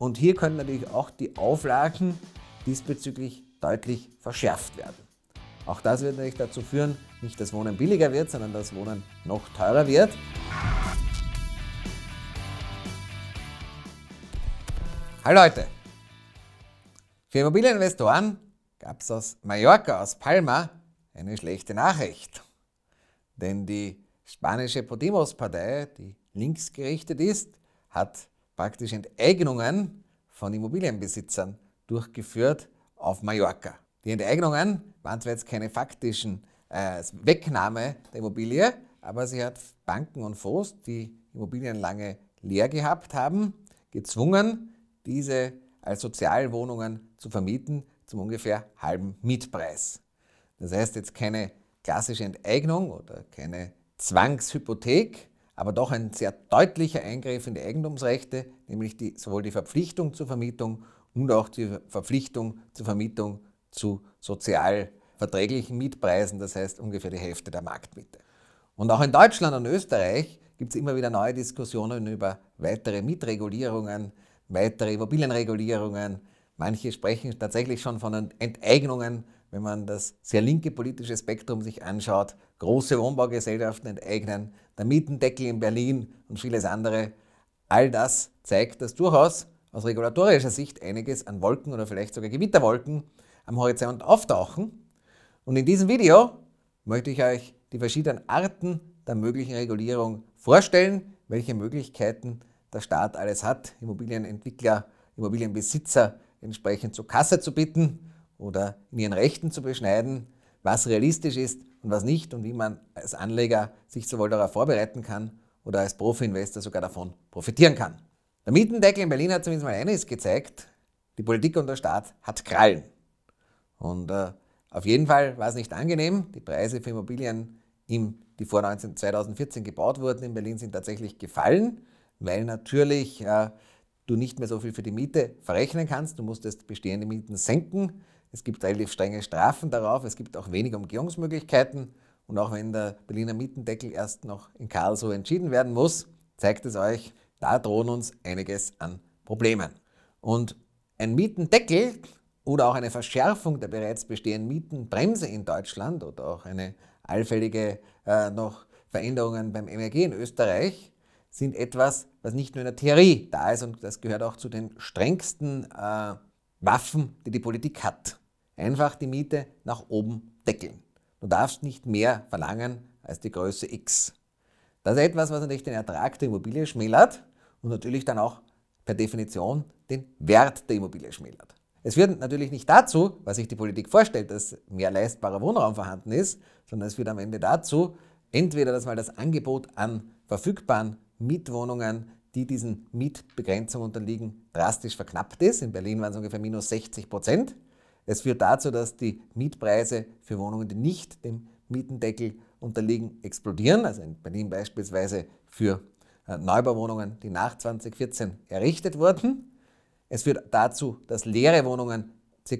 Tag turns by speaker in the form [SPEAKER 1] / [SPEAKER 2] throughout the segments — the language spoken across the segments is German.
[SPEAKER 1] Und hier können natürlich auch die Auflagen diesbezüglich deutlich verschärft werden. Auch das wird natürlich dazu führen, nicht dass Wohnen billiger wird, sondern dass Wohnen noch teurer wird. Hallo Leute! Für Immobilieninvestoren gab es aus Mallorca, aus Palma, eine schlechte Nachricht. Denn die spanische Podemos-Partei, die linksgerichtet ist, hat praktisch Enteignungen von Immobilienbesitzern durchgeführt auf Mallorca. Die Enteignungen waren zwar jetzt keine faktischen äh, Wegnahme der Immobilie, aber sie hat Banken und Fonds, die Immobilien lange leer gehabt haben, gezwungen, diese als Sozialwohnungen zu vermieten zum ungefähr halben Mietpreis. Das heißt jetzt keine klassische Enteignung oder keine Zwangshypothek, aber doch ein sehr deutlicher Eingriff in die Eigentumsrechte, nämlich die, sowohl die Verpflichtung zur Vermietung und auch die Verpflichtung zur Vermietung zu sozial verträglichen Mietpreisen, das heißt ungefähr die Hälfte der Marktmiete. Und auch in Deutschland und Österreich gibt es immer wieder neue Diskussionen über weitere Mietregulierungen, weitere Immobilienregulierungen. Manche sprechen tatsächlich schon von Enteignungen wenn man das sehr linke politische Spektrum sich anschaut, große Wohnbaugesellschaften enteignen, der Mietendeckel in Berlin und vieles andere. All das zeigt, dass durchaus aus regulatorischer Sicht einiges an Wolken oder vielleicht sogar Gewitterwolken am Horizont auftauchen. Und in diesem Video möchte ich euch die verschiedenen Arten der möglichen Regulierung vorstellen, welche Möglichkeiten der Staat alles hat, Immobilienentwickler, Immobilienbesitzer entsprechend zur Kasse zu bitten oder in ihren Rechten zu beschneiden, was realistisch ist und was nicht und wie man als Anleger sich sowohl darauf vorbereiten kann oder als Profi-Investor sogar davon profitieren kann. Der Mietendeckel in Berlin hat zumindest mal eines gezeigt, die Politik und der Staat hat Krallen. Und äh, auf jeden Fall war es nicht angenehm. Die Preise für Immobilien, die vor 19, 2014 gebaut wurden in Berlin, sind tatsächlich gefallen, weil natürlich äh, du nicht mehr so viel für die Miete verrechnen kannst. Du musstest bestehende Mieten senken es gibt relativ strenge Strafen darauf, es gibt auch weniger Umgehungsmöglichkeiten. Und auch wenn der Berliner Mietendeckel erst noch in Karlsruhe entschieden werden muss, zeigt es euch, da drohen uns einiges an Problemen. Und ein Mietendeckel oder auch eine Verschärfung der bereits bestehenden Mietenbremse in Deutschland oder auch eine allfällige äh, noch Veränderungen beim MRG in Österreich sind etwas, was nicht nur in der Theorie da ist und das gehört auch zu den strengsten äh, Waffen, die die Politik hat einfach die Miete nach oben deckeln. Du darfst nicht mehr verlangen als die Größe X. Das ist etwas, was natürlich den Ertrag der Immobilie schmälert und natürlich dann auch per Definition den Wert der Immobilie schmälert. Es führt natürlich nicht dazu, was sich die Politik vorstellt, dass mehr leistbarer Wohnraum vorhanden ist, sondern es führt am Ende dazu, entweder dass mal das Angebot an verfügbaren Mietwohnungen, die diesen Mietbegrenzungen unterliegen, drastisch verknappt ist. In Berlin waren es ungefähr minus 60 Prozent. Es führt dazu, dass die Mietpreise für Wohnungen, die nicht dem Mietendeckel unterliegen, explodieren. Also in Berlin beispielsweise für äh, Neubauwohnungen, die nach 2014 errichtet wurden. Es führt dazu, dass leere Wohnungen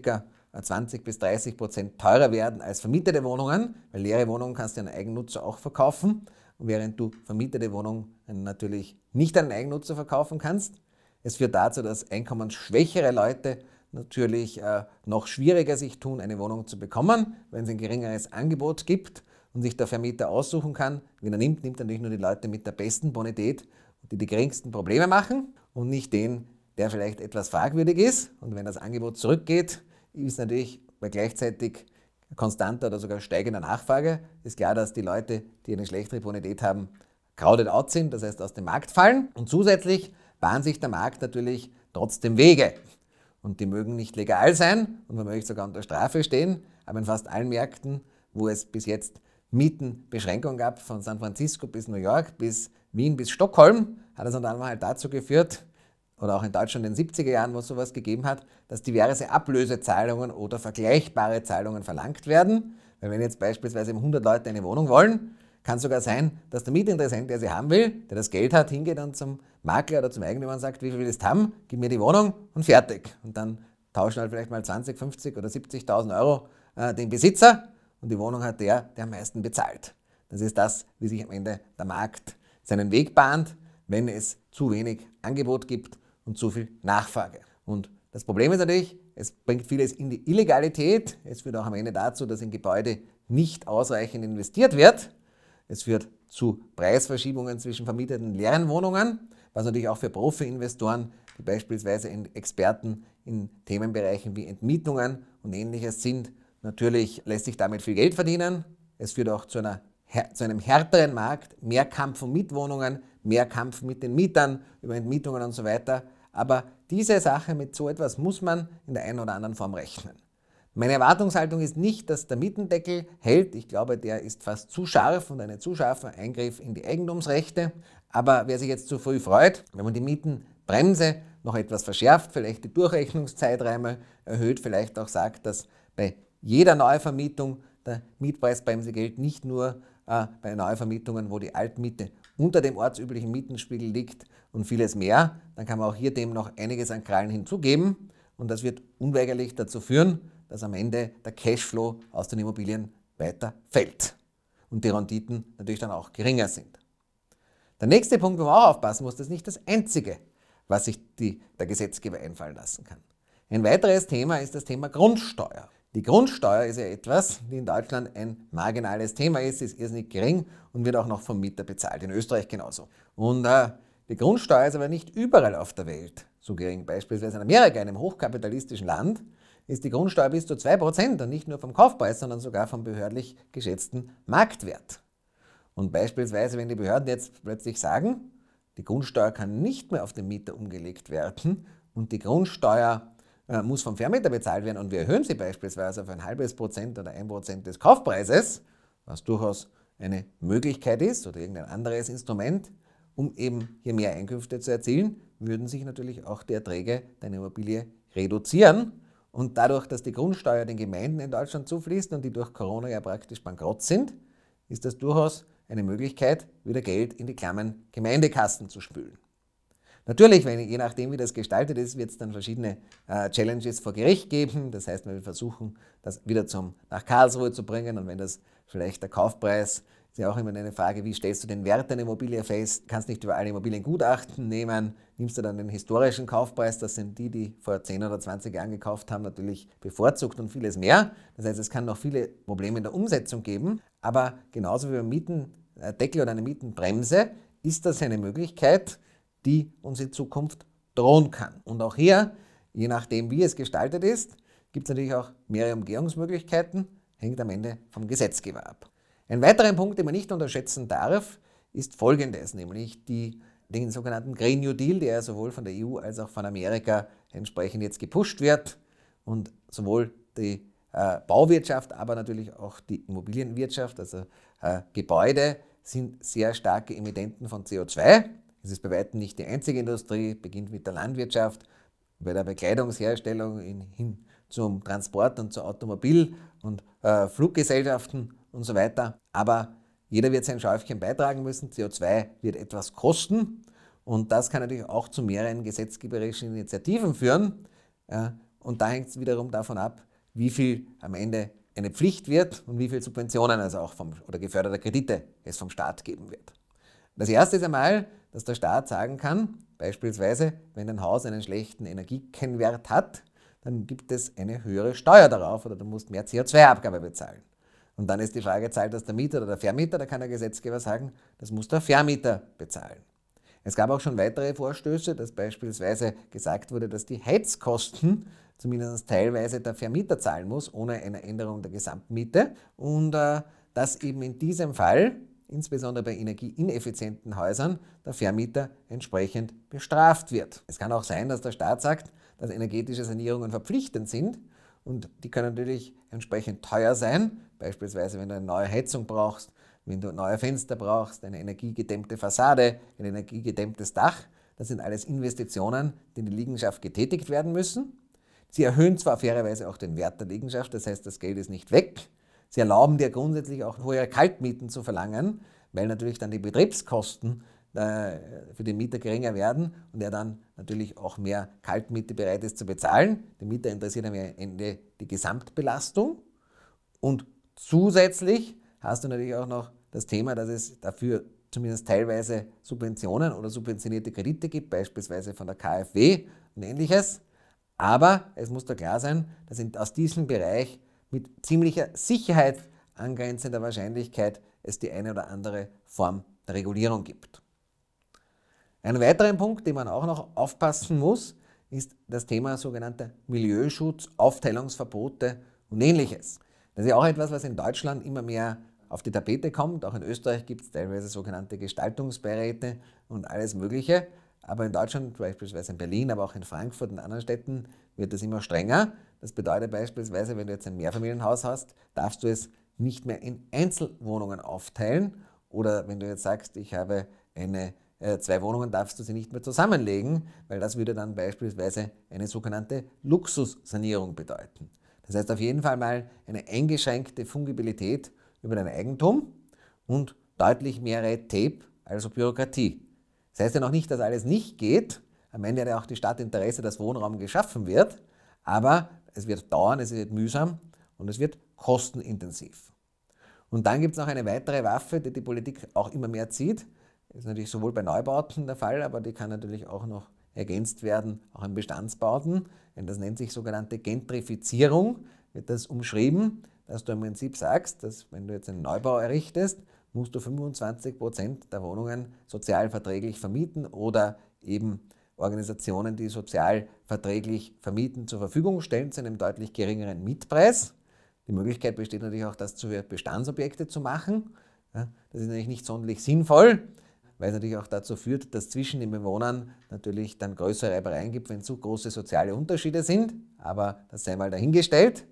[SPEAKER 1] ca. 20 äh, bis 30 Prozent teurer werden als vermietete Wohnungen, weil leere Wohnungen kannst du an Eigennutzer auch verkaufen, während du vermietete Wohnungen natürlich nicht an Eigennutzer verkaufen kannst. Es führt dazu, dass einkommensschwächere Leute natürlich äh, noch schwieriger sich tun, eine Wohnung zu bekommen, wenn es ein geringeres Angebot gibt und sich der Vermieter aussuchen kann. Wenn er nimmt, nimmt er natürlich nur die Leute mit der besten Bonität, die die geringsten Probleme machen und nicht den, der vielleicht etwas fragwürdig ist. Und wenn das Angebot zurückgeht, ist natürlich bei gleichzeitig konstanter oder sogar steigender Nachfrage, ist klar, dass die Leute, die eine schlechtere Bonität haben, crowded out sind, das heißt aus dem Markt fallen. Und zusätzlich bahnt sich der Markt natürlich trotzdem Wege. Und die mögen nicht legal sein und man möchte sogar unter Strafe stehen, aber in fast allen Märkten, wo es bis jetzt Mietenbeschränkungen gab, von San Francisco bis New York, bis Wien, bis Stockholm, hat das unter anderem halt dazu geführt, oder auch in Deutschland in den 70er Jahren, wo es sowas gegeben hat, dass diverse Ablösezahlungen oder vergleichbare Zahlungen verlangt werden. Weil wenn jetzt beispielsweise 100 Leute eine Wohnung wollen, kann sogar sein, dass der Mietinteressent, der sie haben will, der das Geld hat, hingeht dann zum Makler oder zum Eigentümer und sagt, wie viel willst du haben? Gib mir die Wohnung und fertig. Und dann tauschen halt vielleicht mal 20, 50 oder 70.000 Euro äh, den Besitzer und die Wohnung hat der, der am meisten bezahlt. Das ist das, wie sich am Ende der Markt seinen Weg bahnt, wenn es zu wenig Angebot gibt und zu viel Nachfrage. Und das Problem ist natürlich, es bringt vieles in die Illegalität. Es führt auch am Ende dazu, dass in Gebäude nicht ausreichend investiert wird. Es führt zu Preisverschiebungen zwischen vermieteten leeren Wohnungen, was natürlich auch für Profi-Investoren, die beispielsweise Experten in Themenbereichen wie Entmietungen und ähnliches sind, natürlich lässt sich damit viel Geld verdienen. Es führt auch zu, einer, zu einem härteren Markt, mehr Kampf um Mietwohnungen, mehr Kampf mit den Mietern über Entmietungen und so weiter. Aber diese Sache mit so etwas muss man in der einen oder anderen Form rechnen. Meine Erwartungshaltung ist nicht, dass der Mietendeckel hält. Ich glaube, der ist fast zu scharf und ein zu scharfer Eingriff in die Eigentumsrechte. Aber wer sich jetzt zu früh freut, wenn man die Mietenbremse noch etwas verschärft, vielleicht die Durchrechnungszeiträume erhöht, vielleicht auch sagt, dass bei jeder Neuvermietung der Mietpreisbremse gilt, nicht nur äh, bei Neuvermietungen, wo die Altmiete unter dem ortsüblichen Mietenspiegel liegt und vieles mehr, dann kann man auch hier dem noch einiges an Krallen hinzugeben. Und das wird unweigerlich dazu führen, dass am Ende der Cashflow aus den Immobilien weiter fällt und die Renditen natürlich dann auch geringer sind. Der nächste Punkt, wo man auch aufpassen muss, das ist nicht das einzige, was sich die, der Gesetzgeber einfallen lassen kann. Ein weiteres Thema ist das Thema Grundsteuer. Die Grundsteuer ist ja etwas, die in Deutschland ein marginales Thema ist, ist irrsinnig gering und wird auch noch vom Mieter bezahlt, in Österreich genauso. Und äh, die Grundsteuer ist aber nicht überall auf der Welt so gering. Beispielsweise in Amerika, einem hochkapitalistischen Land, ist die Grundsteuer bis zu 2% und nicht nur vom Kaufpreis, sondern sogar vom behördlich geschätzten Marktwert. Und beispielsweise, wenn die Behörden jetzt plötzlich sagen, die Grundsteuer kann nicht mehr auf den Mieter umgelegt werden und die Grundsteuer äh, muss vom Vermieter bezahlt werden und wir erhöhen sie beispielsweise auf ein halbes Prozent oder ein Prozent des Kaufpreises, was durchaus eine Möglichkeit ist oder irgendein anderes Instrument, um eben hier mehr Einkünfte zu erzielen, würden sich natürlich auch die Erträge deiner Immobilie reduzieren. Und dadurch, dass die Grundsteuer den Gemeinden in Deutschland zufließt und die durch Corona ja praktisch bankrott sind, ist das durchaus eine Möglichkeit, wieder Geld in die klammen Gemeindekassen zu spülen. Natürlich, wenn, je nachdem, wie das gestaltet ist, wird es dann verschiedene äh, Challenges vor Gericht geben. Das heißt, man wir versuchen, das wieder zum, nach Karlsruhe zu bringen. Und wenn das vielleicht der Kaufpreis ist ja auch immer eine Frage, wie stellst du den Wert deiner Immobilie fest? Kannst nicht über alle Immobilien Gutachten nehmen. Nimmst du dann den historischen Kaufpreis? Das sind die, die vor 10 oder 20 Jahren gekauft haben, natürlich bevorzugt und vieles mehr. Das heißt, es kann noch viele Probleme in der Umsetzung geben. Aber genauso wie beim Mietendeckel äh, oder einer Mietenbremse ist das eine Möglichkeit, die uns in Zukunft drohen kann. Und auch hier, je nachdem, wie es gestaltet ist, gibt es natürlich auch mehrere Umgehungsmöglichkeiten, hängt am Ende vom Gesetzgeber ab. Ein weiterer Punkt, den man nicht unterschätzen darf, ist folgendes, nämlich die, den sogenannten Green New Deal, der sowohl von der EU als auch von Amerika entsprechend jetzt gepusht wird und sowohl die äh, Bauwirtschaft, aber natürlich auch die Immobilienwirtschaft, also äh, Gebäude, sind sehr starke Emittenten von CO2. Es ist bei weitem nicht die einzige Industrie, beginnt mit der Landwirtschaft, bei der Bekleidungsherstellung in, hin zum Transport und zur Automobil- und äh, Fluggesellschaften und so weiter. Aber jeder wird sein Schäufchen beitragen müssen. CO2 wird etwas kosten. Und das kann natürlich auch zu mehreren gesetzgeberischen Initiativen führen. Und da hängt es wiederum davon ab, wie viel am Ende eine Pflicht wird und wie viel Subventionen, also auch vom, oder geförderte Kredite es vom Staat geben wird. Das erste ist einmal, dass der Staat sagen kann, beispielsweise, wenn ein Haus einen schlechten Energiekennwert hat, dann gibt es eine höhere Steuer darauf oder du musst mehr CO2-Abgabe bezahlen. Und dann ist die Frage, zahlt das der Mieter oder der Vermieter? Da kann der Gesetzgeber sagen, das muss der Vermieter bezahlen. Es gab auch schon weitere Vorstöße, dass beispielsweise gesagt wurde, dass die Heizkosten zumindest teilweise der Vermieter zahlen muss, ohne eine Änderung der Gesamtmiete. Und äh, dass eben in diesem Fall, insbesondere bei energieineffizienten Häusern, der Vermieter entsprechend bestraft wird. Es kann auch sein, dass der Staat sagt, dass energetische Sanierungen verpflichtend sind. Und die können natürlich entsprechend teuer sein. Beispielsweise, wenn du eine neue Heizung brauchst, wenn du neue Fenster brauchst, eine energiegedämmte Fassade, ein energiegedämmtes Dach. Das sind alles Investitionen, die in die Liegenschaft getätigt werden müssen. Sie erhöhen zwar fairerweise auch den Wert der Liegenschaft, das heißt, das Geld ist nicht weg. Sie erlauben dir grundsätzlich auch hohe Kaltmieten zu verlangen, weil natürlich dann die Betriebskosten äh, für den Mieter geringer werden und er dann natürlich auch mehr Kaltmiete bereit ist zu bezahlen. Den Mieter interessiert am Ende die Gesamtbelastung. Und zusätzlich hast du natürlich auch noch das Thema, dass es dafür zumindest teilweise Subventionen oder subventionierte Kredite gibt, beispielsweise von der KfW und ähnliches. Aber es muss da klar sein, dass aus diesem Bereich mit ziemlicher Sicherheit angrenzender Wahrscheinlichkeit es die eine oder andere Form der Regulierung gibt. Ein weiterer Punkt, den man auch noch aufpassen muss, ist das Thema sogenannter Milieuschutz, Aufteilungsverbote und ähnliches. Das ist ja auch etwas, was in Deutschland immer mehr auf die Tapete kommt. Auch in Österreich gibt es teilweise sogenannte Gestaltungsbeiräte und alles Mögliche. Aber in Deutschland, beispielsweise in Berlin, aber auch in Frankfurt und anderen Städten, wird das immer strenger. Das bedeutet beispielsweise, wenn du jetzt ein Mehrfamilienhaus hast, darfst du es nicht mehr in Einzelwohnungen aufteilen. Oder wenn du jetzt sagst, ich habe eine äh, zwei Wohnungen darfst du sie nicht mehr zusammenlegen, weil das würde dann beispielsweise eine sogenannte Luxussanierung bedeuten. Das heißt auf jeden Fall mal eine eingeschränkte Fungibilität über dein Eigentum und deutlich mehr Red Tape, also Bürokratie. Das heißt ja noch nicht, dass alles nicht geht. Am Ende hat ja auch die Stadt Interesse, dass Wohnraum geschaffen wird, aber es wird dauern, es wird mühsam und es wird kostenintensiv. Und dann gibt es noch eine weitere Waffe, die die Politik auch immer mehr zieht, ist natürlich sowohl bei Neubauten der Fall, aber die kann natürlich auch noch ergänzt werden, auch in Bestandsbauten. Denn das nennt sich sogenannte Gentrifizierung, wird das umschrieben, dass du im Prinzip sagst, dass wenn du jetzt einen Neubau errichtest, musst du 25 Prozent der Wohnungen sozialverträglich vermieten oder eben Organisationen, die sozialverträglich vermieten, zur Verfügung stellen zu einem deutlich geringeren Mietpreis. Die Möglichkeit besteht natürlich auch, das zu Bestandsobjekte zu machen. Das ist natürlich nicht sonderlich sinnvoll, weil es natürlich auch dazu führt, dass zwischen den Bewohnern natürlich dann größere Reibereien gibt, wenn zu große soziale Unterschiede sind. Aber das sei mal dahingestellt.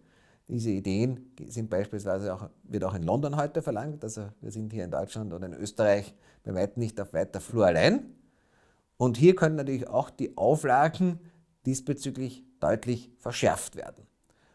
[SPEAKER 1] Diese Ideen sind beispielsweise auch, wird auch in London heute verlangt. Also wir sind hier in Deutschland und in Österreich bei weitem nicht auf weiter Flur allein. Und hier können natürlich auch die Auflagen diesbezüglich deutlich verschärft werden.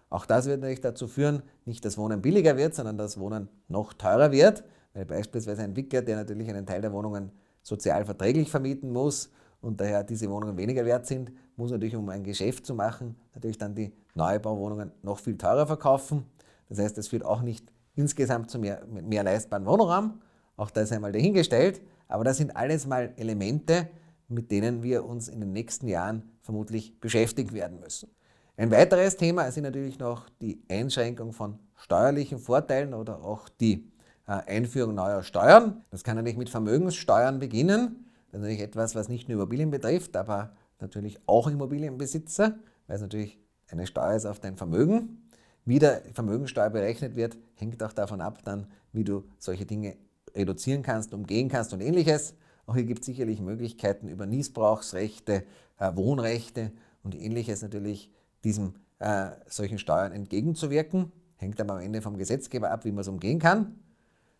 [SPEAKER 1] Auch das wird natürlich dazu führen, nicht dass Wohnen billiger wird, sondern dass Wohnen noch teurer wird, weil beispielsweise ein Wicker, der natürlich einen Teil der Wohnungen sozialverträglich vermieten muss und daher diese Wohnungen weniger wert sind, muss natürlich, um ein Geschäft zu machen, natürlich dann die Neubauwohnungen noch viel teurer verkaufen. Das heißt, das führt auch nicht insgesamt zu mehr, mehr leistbaren Wohnraum. Auch das einmal dahingestellt. Aber das sind alles mal Elemente, mit denen wir uns in den nächsten Jahren vermutlich beschäftigt werden müssen. Ein weiteres Thema sind natürlich noch die Einschränkung von steuerlichen Vorteilen oder auch die äh, Einführung neuer Steuern. Das kann natürlich mit Vermögenssteuern beginnen. Das ist natürlich etwas, was nicht nur Immobilien betrifft, aber natürlich auch Immobilienbesitzer, weil es natürlich eine Steuer ist auf dein Vermögen. Wie der Vermögensteuer berechnet wird, hängt auch davon ab, dann, wie du solche Dinge reduzieren kannst, umgehen kannst und ähnliches. Auch hier gibt es sicherlich Möglichkeiten über Niesbrauchsrechte, äh, Wohnrechte und ähnliches natürlich diesem äh, solchen Steuern entgegenzuwirken. Hängt aber am Ende vom Gesetzgeber ab, wie man es umgehen kann.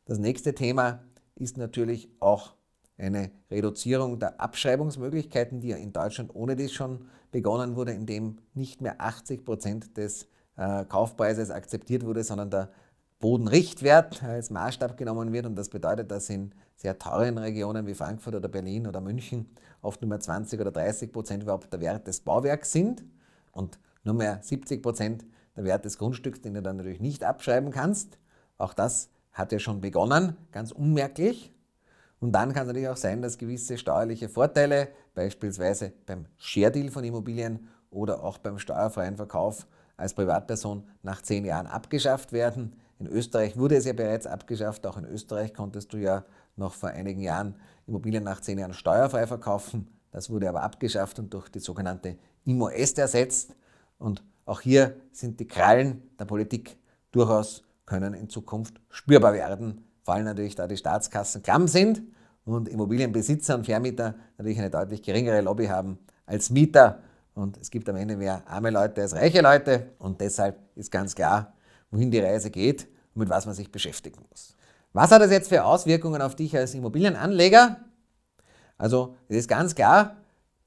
[SPEAKER 1] Das nächste Thema ist natürlich auch eine Reduzierung der Abschreibungsmöglichkeiten, die ja in Deutschland ohne dies schon begonnen wurde, indem nicht mehr 80 Prozent des äh, Kaufpreises akzeptiert wurde, sondern der Bodenrichtwert als Maßstab genommen wird. Und das bedeutet, dass in sehr teuren Regionen wie Frankfurt oder Berlin oder München oft nur mehr 20 oder 30 Prozent überhaupt der Wert des Bauwerks sind und nur mehr 70 Prozent der Wert des Grundstücks, den du dann natürlich nicht abschreiben kannst. Auch das hat ja schon begonnen, ganz unmerklich. Und dann kann es natürlich auch sein, dass gewisse steuerliche Vorteile, beispielsweise beim Share Deal von Immobilien oder auch beim steuerfreien Verkauf als Privatperson nach zehn Jahren abgeschafft werden. In Österreich wurde es ja bereits abgeschafft. Auch in Österreich konntest du ja noch vor einigen Jahren Immobilien nach zehn Jahren steuerfrei verkaufen. Das wurde aber abgeschafft und durch die sogenannte IMO-Est ersetzt. Und auch hier sind die Krallen der Politik durchaus können in Zukunft spürbar werden, vor allem natürlich, da die Staatskassen klamm sind und Immobilienbesitzer und Vermieter natürlich eine deutlich geringere Lobby haben als Mieter. Und es gibt am Ende mehr arme Leute als reiche Leute. Und deshalb ist ganz klar, wohin die Reise geht und mit was man sich beschäftigen muss. Was hat das jetzt für Auswirkungen auf dich als Immobilienanleger? Also es ist ganz klar,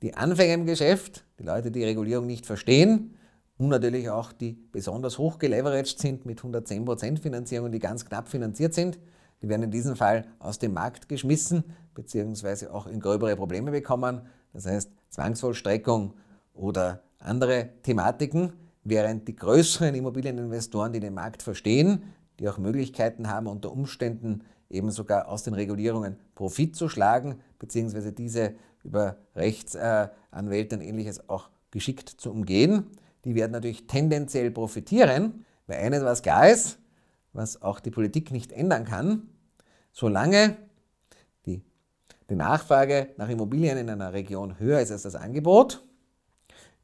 [SPEAKER 1] die Anfänger im Geschäft, die Leute, die Regulierung nicht verstehen, und natürlich auch die besonders hoch geleveraged sind mit 110% Finanzierung, die ganz knapp finanziert sind. Die werden in diesem Fall aus dem Markt geschmissen, beziehungsweise auch in gröbere Probleme bekommen. Das heißt Zwangsvollstreckung oder andere Thematiken, während die größeren Immobilieninvestoren, die den Markt verstehen, die auch Möglichkeiten haben, unter Umständen eben sogar aus den Regulierungen Profit zu schlagen, beziehungsweise diese über Rechtsanwälte und ähnliches auch geschickt zu umgehen die werden natürlich tendenziell profitieren, weil eines was klar ist, was auch die Politik nicht ändern kann, solange die, die Nachfrage nach Immobilien in einer Region höher ist als das Angebot,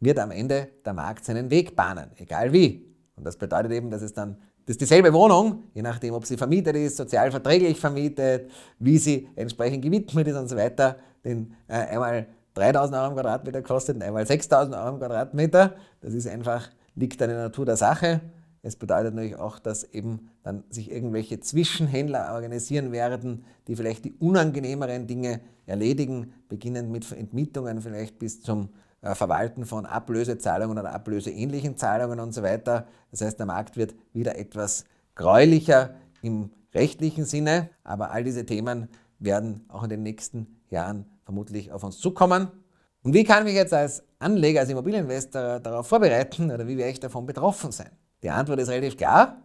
[SPEAKER 1] wird am Ende der Markt seinen Weg bahnen, egal wie. Und das bedeutet eben, dass es dann dass dieselbe Wohnung, je nachdem, ob sie vermietet ist, sozialverträglich vermietet, wie sie entsprechend gewidmet ist und so weiter, denn äh, einmal 3000 Euro im Quadratmeter kostet, nein, mal 6000 Euro im Quadratmeter. Das ist einfach, liegt an der Natur der Sache. Es bedeutet natürlich auch, dass eben dann sich irgendwelche Zwischenhändler organisieren werden, die vielleicht die unangenehmeren Dinge erledigen, beginnend mit Entmietungen vielleicht bis zum äh, Verwalten von Ablösezahlungen oder ablöseähnlichen Zahlungen und so weiter. Das heißt, der Markt wird wieder etwas gräulicher im rechtlichen Sinne, aber all diese Themen werden auch in den nächsten Jahren vermutlich auf uns zukommen. Und wie kann ich mich jetzt als Anleger, als Immobilieninvestor darauf vorbereiten oder wie werde ich davon betroffen sein? Die Antwort ist relativ klar.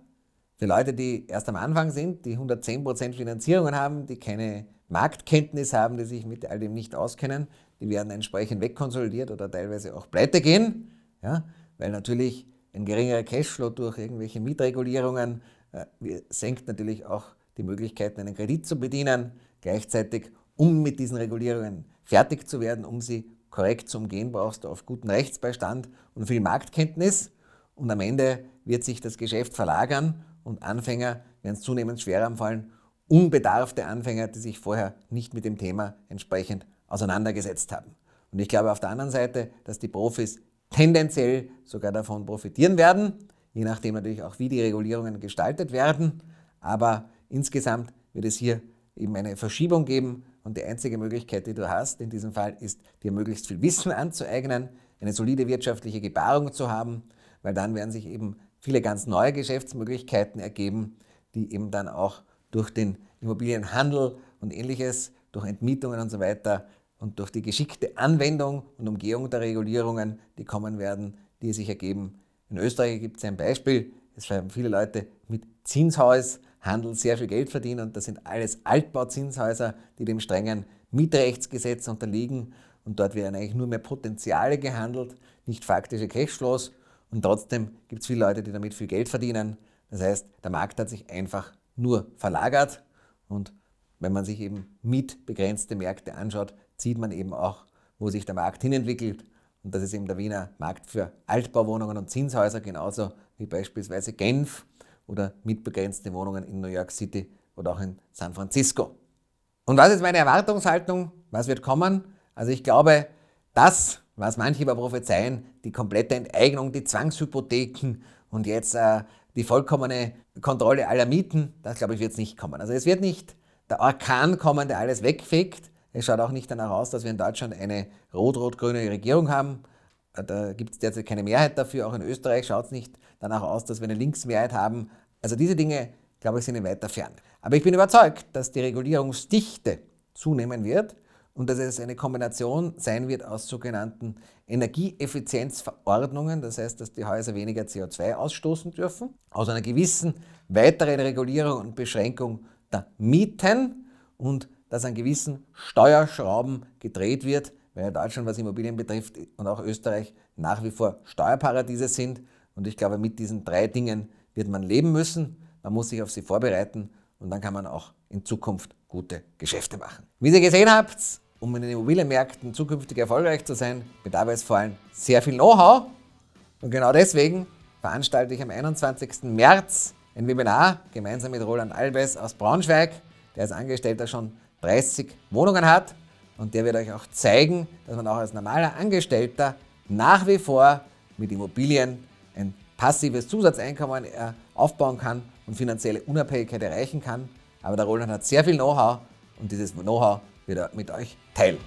[SPEAKER 1] Für Leute, die erst am Anfang sind, die 110% Finanzierungen haben, die keine Marktkenntnis haben, die sich mit all dem nicht auskennen, die werden entsprechend wegkonsolidiert oder teilweise auch pleite gehen, ja, weil natürlich ein geringerer Cashflow durch irgendwelche Mietregulierungen äh, senkt natürlich auch die Möglichkeiten, einen Kredit zu bedienen. Gleichzeitig um mit diesen Regulierungen fertig zu werden, um sie korrekt zu umgehen, brauchst du auf guten Rechtsbeistand und viel Marktkenntnis. Und am Ende wird sich das Geschäft verlagern und Anfänger werden zunehmend schwerer anfallen. Unbedarfte Anfänger, die sich vorher nicht mit dem Thema entsprechend auseinandergesetzt haben. Und ich glaube auf der anderen Seite, dass die Profis tendenziell sogar davon profitieren werden, je nachdem natürlich auch, wie die Regulierungen gestaltet werden. Aber insgesamt wird es hier eben eine Verschiebung geben und die einzige Möglichkeit, die du hast in diesem Fall, ist, dir möglichst viel Wissen anzueignen, eine solide wirtschaftliche Gebarung zu haben, weil dann werden sich eben viele ganz neue Geschäftsmöglichkeiten ergeben, die eben dann auch durch den Immobilienhandel und ähnliches, durch Entmietungen und so weiter und durch die geschickte Anwendung und Umgehung der Regulierungen, die kommen werden, die sich ergeben. In Österreich gibt es ein Beispiel, es schreiben viele Leute mit Zinshäus, Handel sehr viel Geld verdienen und das sind alles Altbauzinshäuser, die dem strengen Mietrechtsgesetz unterliegen und dort werden eigentlich nur mehr Potenziale gehandelt, nicht faktische Cashflows und trotzdem gibt es viele Leute, die damit viel Geld verdienen. Das heißt, der Markt hat sich einfach nur verlagert und wenn man sich eben mietbegrenzte Märkte anschaut, sieht man eben auch, wo sich der Markt hinentwickelt. Und das ist eben der Wiener Markt für Altbauwohnungen und Zinshäuser, genauso wie beispielsweise Genf oder mietbegrenzte Wohnungen in New York City oder auch in San Francisco. Und was ist meine Erwartungshaltung? Was wird kommen? Also ich glaube, das, was manche über prophezeien, die komplette Enteignung, die Zwangshypotheken und jetzt äh, die vollkommene Kontrolle aller Mieten, das glaube ich wird es nicht kommen. Also es wird nicht der Orkan kommen, der alles wegfegt. Es schaut auch nicht danach aus, dass wir in Deutschland eine rot-rot-grüne Regierung haben. Äh, da gibt es derzeit keine Mehrheit dafür. Auch in Österreich schaut es nicht danach aus, dass wir eine Linksmehrheit haben. Also diese Dinge, glaube ich, sind in weiter Ferne. Aber ich bin überzeugt, dass die Regulierungsdichte zunehmen wird und dass es eine Kombination sein wird aus sogenannten Energieeffizienzverordnungen, das heißt, dass die Häuser weniger CO2 ausstoßen dürfen, aus einer gewissen weiteren Regulierung und Beschränkung der Mieten und dass an gewissen Steuerschrauben gedreht wird, weil Deutschland, was Immobilien betrifft und auch Österreich nach wie vor Steuerparadiese sind und ich glaube, mit diesen drei Dingen wird man leben müssen. Man muss sich auf sie vorbereiten und dann kann man auch in Zukunft gute Geschäfte machen. Wie ihr gesehen habt, um in den Immobilienmärkten zukünftig erfolgreich zu sein, bedarf es vor allem sehr viel Know-how. Und genau deswegen veranstalte ich am 21. März ein Webinar gemeinsam mit Roland Albes aus Braunschweig, der als Angestellter schon 30 Wohnungen hat. Und der wird euch auch zeigen, dass man auch als normaler Angestellter nach wie vor mit Immobilien ein passives Zusatzeinkommen äh, aufbauen kann und finanzielle Unabhängigkeit erreichen kann. Aber der Roland hat sehr viel Know-how und dieses Know-how wird er mit euch teilen.